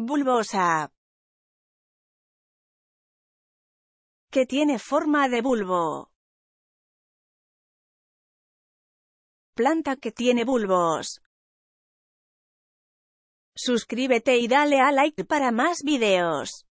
Bulbosa. Que tiene forma de bulbo. Planta que tiene bulbos. Suscríbete y dale a like para más videos.